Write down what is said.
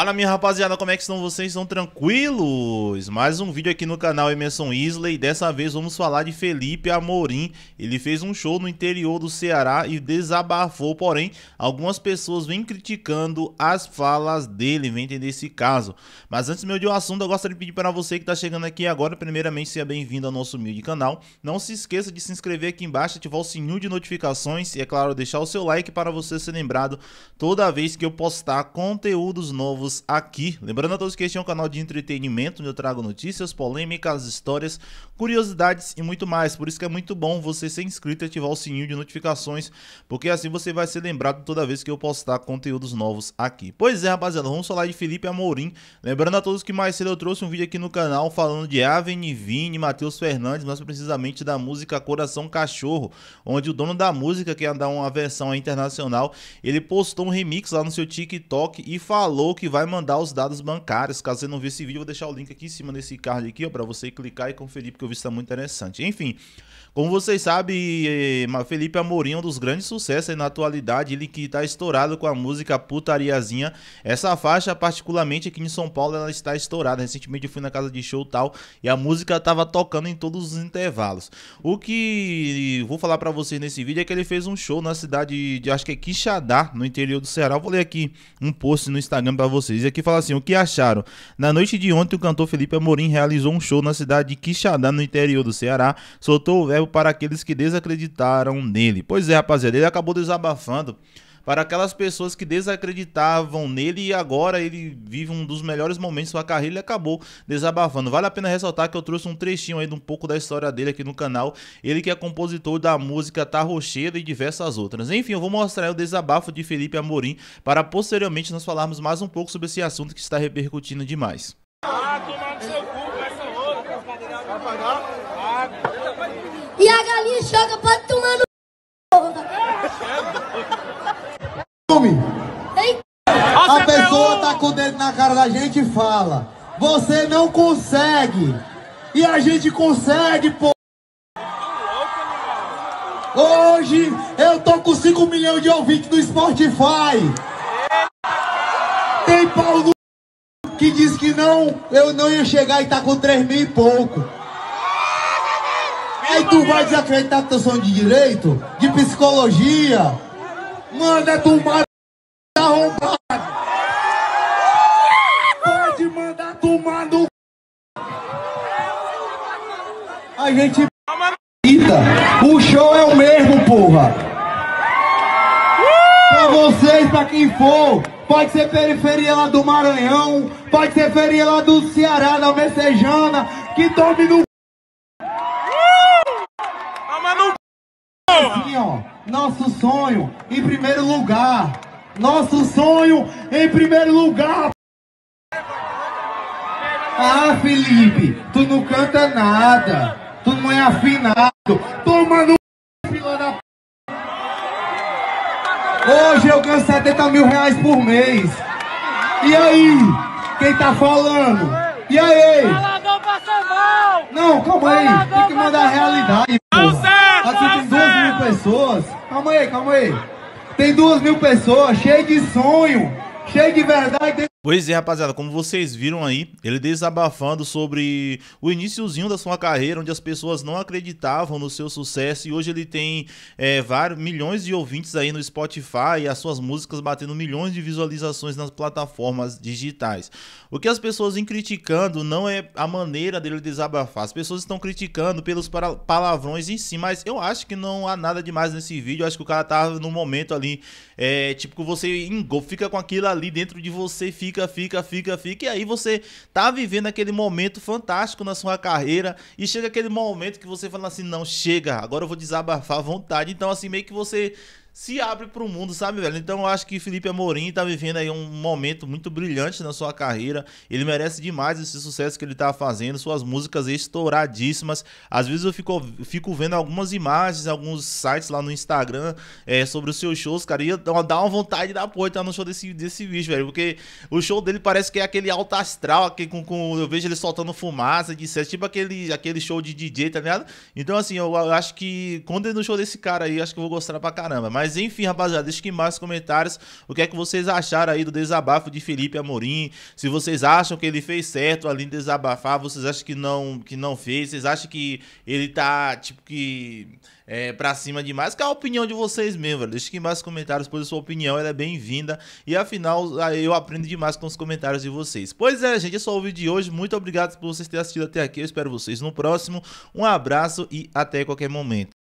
Fala minha rapaziada, como é que estão vocês? Estão tranquilos? Mais um vídeo aqui no canal Emerson Isley dessa vez vamos falar de Felipe Amorim Ele fez um show no interior do Ceará e desabafou, porém algumas pessoas vêm criticando as falas dele, vem entender esse caso Mas antes meu de um assunto, eu gostaria de pedir para você que está chegando aqui agora, primeiramente seja bem-vindo ao nosso humilde canal Não se esqueça de se inscrever aqui embaixo, ativar o sininho de notificações e é claro deixar o seu like para você ser lembrado toda vez que eu postar conteúdos novos todos aqui. Lembrando a todos que este é um canal de entretenimento, onde eu trago notícias, polêmicas, histórias, curiosidades e muito mais. Por isso que é muito bom você ser inscrito e ativar o sininho de notificações, porque assim você vai ser lembrado toda vez que eu postar conteúdos novos aqui. Pois é, rapaziada, vamos falar de Felipe Amorim. Lembrando a todos que mais cedo eu trouxe um vídeo aqui no canal falando de Aveni, Vini, Matheus Fernandes, mais precisamente da música Coração Cachorro, onde o dono da música, que ia é dar uma versão internacional, ele postou um remix lá no seu TikTok e falou que vai vai mandar os dados bancários. Caso você não viu esse vídeo, vou deixar o link aqui em cima nesse card aqui, ó, para você clicar e conferir, porque o vídeo está muito interessante. Enfim, como vocês sabem, eh, Felipe Amorim é um dos grandes sucessos na atualidade, ele que está estourado com a música Putariazinha. Essa faixa, particularmente aqui em São Paulo, ela está estourada. Recentemente eu fui na casa de show tal e a música estava tocando em todos os intervalos. O que vou falar para vocês nesse vídeo é que ele fez um show na cidade de, acho que é Quixadá, no interior do Ceará. Eu vou ler aqui um post no Instagram para vocês vocês. Aqui fala assim: o que acharam? Na noite de ontem, o cantor Felipe Amorim realizou um show na cidade de Quixadá, no interior do Ceará. Soltou o verbo para aqueles que desacreditaram nele. Pois é, rapaziada, ele acabou desabafando para aquelas pessoas que desacreditavam nele e agora ele vive um dos melhores momentos de sua carreira e acabou desabafando. Vale a pena ressaltar que eu trouxe um trechinho aí de um pouco da história dele aqui no canal. Ele que é compositor da música Tarrocheira e diversas outras. Enfim, eu vou mostrar o desabafo de Felipe Amorim para posteriormente nós falarmos mais um pouco sobre esse assunto que está repercutindo demais. e a galinha joga pra tu A pessoa tá com o dedo na cara da gente e fala: Você não consegue. E a gente consegue, pô. Hoje eu tô com 5 milhões de ouvintes no Spotify. Tem Paulo que diz que não, eu não ia chegar e tá com 3 mil e pouco. Aí tu vai desacreditar que eu sou de direito, de psicologia. Manda tomar arrombado. Pode mandar tomar no. A gente. O show é o mesmo, porra. Pra vocês, pra quem for. Pode ser periferia lá do Maranhão. Pode ser periferia lá do Ceará, da Messejana. Que tome no. Toma no. Assim, ó. Nosso sonho em primeiro lugar. Nosso sonho em primeiro lugar. Ah, Felipe, tu não canta nada. Tu não é afinado. Toma no fila da p... Hoje eu ganho 70 mil reais por mês. E aí? Quem tá falando? E aí? Não, calma aí. Tem que mandar a realidade. Pô pessoas. Calma aí, calma aí. Tem duas mil pessoas, cheio de sonho, cheio de verdade. Pois é, rapaziada, como vocês viram aí, ele desabafando sobre o iníciozinho da sua carreira, onde as pessoas não acreditavam no seu sucesso e hoje ele tem é, vários, milhões de ouvintes aí no Spotify e as suas músicas batendo milhões de visualizações nas plataformas digitais. O que as pessoas estão criticando não é a maneira dele desabafar, as pessoas estão criticando pelos palavrões em si, mas eu acho que não há nada demais nesse vídeo, eu acho que o cara tava tá num momento ali, é, tipo, que você fica com aquilo ali dentro de você, fica fica, fica, fica, fica. E aí você tá vivendo aquele momento fantástico na sua carreira. E chega aquele momento que você fala assim: não, chega, agora eu vou desabafar à vontade. Então, assim, meio que você se abre para o mundo, sabe, velho? Então eu acho que Felipe Amorim tá vivendo aí um momento muito brilhante na sua carreira. Ele merece demais esse sucesso que ele tá fazendo, suas músicas estouradíssimas. Às vezes eu fico, fico vendo algumas imagens, alguns sites lá no Instagram é, sobre os seus shows, cara, e dá uma vontade da porra estar no show desse, desse bicho, velho, porque o show dele parece que é aquele alto astral, aquele, com, com, eu vejo ele soltando fumaça, de certo, tipo aquele, aquele show de DJ, tá ligado? Então, assim, eu, eu acho que quando ele no show desse cara aí, acho que eu vou gostar pra caramba. Mas mas enfim, rapaziada, deixa aqui embaixo nos comentários o que é que vocês acharam aí do desabafo de Felipe Amorim. Se vocês acham que ele fez certo ali em desabafar, vocês acham que não, que não fez, vocês acham que ele tá, tipo, que é, pra cima demais, qual é a opinião de vocês mesmo, velho. Deixa aqui embaixo nos comentários, pois a sua opinião ela é bem-vinda. E afinal, eu aprendo demais com os comentários de vocês. Pois é, gente, é só o vídeo de hoje. Muito obrigado por vocês terem assistido até aqui. Eu espero vocês no próximo. Um abraço e até qualquer momento.